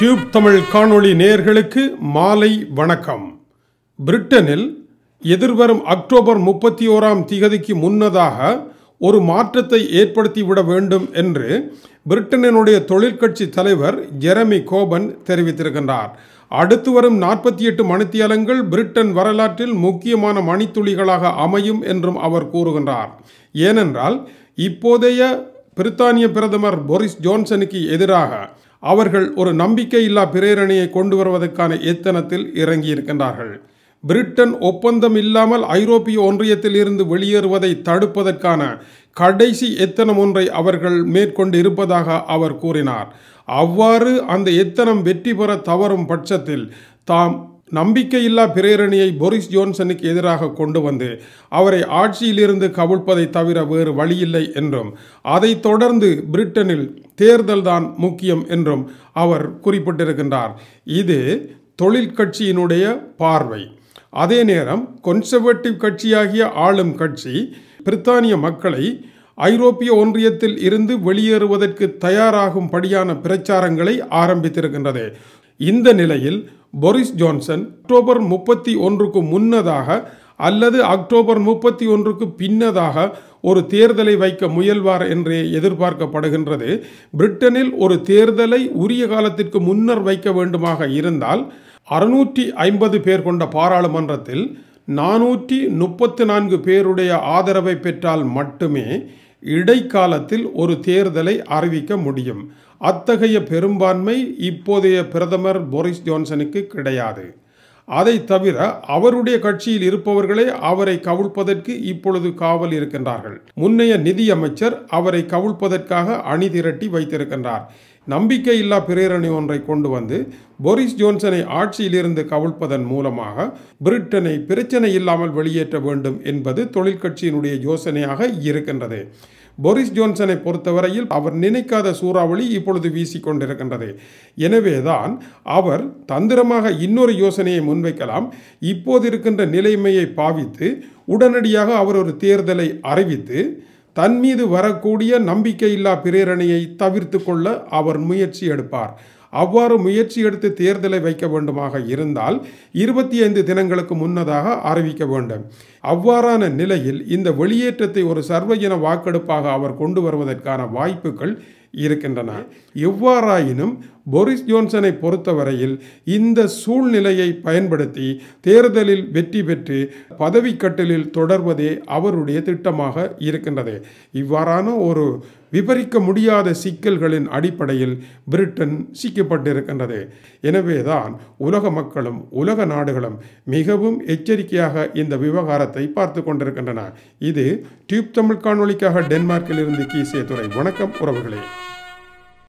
tube Tamil காணொளி நேயர்களுக்கு மாலை வணக்கம் பிரிட்டனில் எதிர்வரும் அக்டோபர் முப்பத்தி ஓராம் திகதிக்கு முன்னதாக ஒரு மாற்றத்தை ஏற்படுத்திவிட வேண்டும் என்று பிரிட்டனினுடைய தொழிற்கட்சி தலைவர் ஜெரமி கோபன் தெரிவித்திருக்கின்றார் அடுத்து வரும் நாற்பத்தி எட்டு மணித்தியலங்கள் பிரிட்டன் வரலாற்றில் முக்கியமான மணித்துளிகளாக அமையும் என்றும் அவர் கூறுகின்றார் ஏனென்றால் இப்போதைய பிரித்தானிய பிரதமர் போரிஸ் ஜோன்சனுக்கு எதிராக அவர்கள் ஒரு நம்பிக்கையில்லா பிரேரணையை கொண்டு வருவதற்கான எத்தனத்தில் இறங்கியிருக்கின்றார்கள் பிரிட்டன் ஒப்பந்தம் இல்லாமல் ஐரோப்பிய ஒன்றியத்தில் இருந்து வெளியேறுவதை தடுப்பதற்கான கடைசி எத்தனம் ஒன்றை அவர்கள் மேற்கொண்டு இருப்பதாக அவர் கூறினார் அவ்வாறு அந்த எத்தனம் வெற்றி பெற தவறும் பட்சத்தில் தாம் நம்பிக்கையில்லா பிரேரணியை போரிஸ் ஜோன்சனுக்கு எதிராக கொண்டு வந்து அவரை ஆட்சியிலிருந்து கவிழ்ப்பதை தவிர வேறு வழியில்லை என்றும் அதைத் தொடர்ந்து பிரிட்டனில் தேர்தல்தான் முக்கியம் என்றும் அவர் குறிப்பிட்டிருக்கின்றார் இது தொழிற்கட்சியினுடைய பார்வை அதே நேரம் கொன்சர்வேட்டிவ் கட்சியாகிய ஆளும் கட்சி பிரித்தானிய மக்களை ஐரோப்பிய ஒன்றியத்தில் இருந்து வெளியேறுவதற்கு தயாராகும்படியான பிரச்சாரங்களை ஆரம்பித்திருக்கின்றது இந்த நிலையில் பொரிஸ் ஜான்சன் அக்டோபர் முப்பத்தி ஒன்றுக்கு முன்னதாக அல்லது அக்டோபர் முப்பத்தி ஒன்றுக்கு பின்னதாக ஒரு தேர்தலை வைக்க முயல்வார் என்றே எதிர்பார்க்கப்படுகின்றது பிரிட்டனில் ஒரு தேர்தலை உரிய காலத்திற்கு முன்னர் வைக்க வேண்டுமாக இருந்தால் அறுநூற்றி ஐம்பது பேர் கொண்ட பாராளுமன்றத்தில் நானூற்றி முப்பத்து நான்கு பேருடைய ஆதரவை பெற்றால் மட்டுமே இடைக்காலத்தில் ஒரு தேர்தலை அறிவிக்க முடியும் அத்தகைய பெரும்பான்மை இப்போதைய பிரதமர் போரிஸ் ஜான்சனுக்கு கிடையாது அதை தவிர அவருடைய கட்சியில் இருப்பவர்களே அவரை கவிழ்ப்பதற்கு இப்பொழுது காவல் இருக்கின்றார்கள் முன்னைய நிதியமைச்சர் அவரை கவிழ்ப்பதற்காக அணி திரட்டி வைத்திருக்கின்றார் நம்பிக்கையில்லா பிரேரணி ஒன்றை கொண்டு வந்து போரிஸ் ஜோன்சனை ஆட்சியிலிருந்து கவிழ்ப்பதன் மூலமாக பிரிட்டனை பிரச்சனை இல்லாமல் வெளியேற்ற வேண்டும் என்பது தொழிற்கட்சியினுடைய யோசனையாக இருக்கின்றது போரிஸ் ஜோன்சனை பொறுத்தவரையில் அவர் நினைக்காத சூறாவளி இப்பொழுது வீசிக்கொண்டிருக்கின்றது எனவேதான் அவர் தந்திரமாக இன்னொரு யோசனையை முன்வைக்கலாம் இப்போது இருக்கின்ற நிலைமையை பாவித்து உடனடியாக அவர் ஒரு தேர்தலை அறிவித்து தன் மீது வரக்கூடிய நம்பிக்கையில்லா பிரேரணையை தவிர்த்து கொள்ள அவர் முயற்சி எடுப்பார் அவ்வாறு முயற்சி எடுத்து தேர்தலை வைக்க வேண்டுமாக இருந்தால் இருபத்தி ஐந்து தினங்களுக்கு முன்னதாக அறிவிக்க வேண்டும் அவ்வாறான நிலையில் இந்த வெளியேற்றத்தை ஒரு சர்வஜன வாக்கெடுப்பாக அவர் கொண்டு வருவதற்கான வாய்ப்புகள் இருக்கின்றன எவ்வாறாயினும் போரிஸ் ஜோன்சனை பொறுத்தவரையில் இந்த சூழ்நிலையை பயன்படுத்தி தேர்தலில் வெற்றி பெற்று பதவிக்கட்டலில் தொடர்வதே அவருடைய திட்டமாக இருக்கின்றது இவ்வாறான ஒரு விபரிக்க முடியாத சிக்கல்களின் அடிப்படையில் பிரிட்டன் சிக்கப்பட்டிருக்கின்றது எனவேதான் உலக மக்களும் உலக நாடுகளும் மிகவும் எச்சரிக்கையாக இந்த விவகாரத்தை பார்த்து கொண்டிருக்கின்றன இது டியூப் தமிழ் காணொலிக்காக டென்மார்க்கிலிருந்து கீசே துறை வணக்கம் உறவுகளே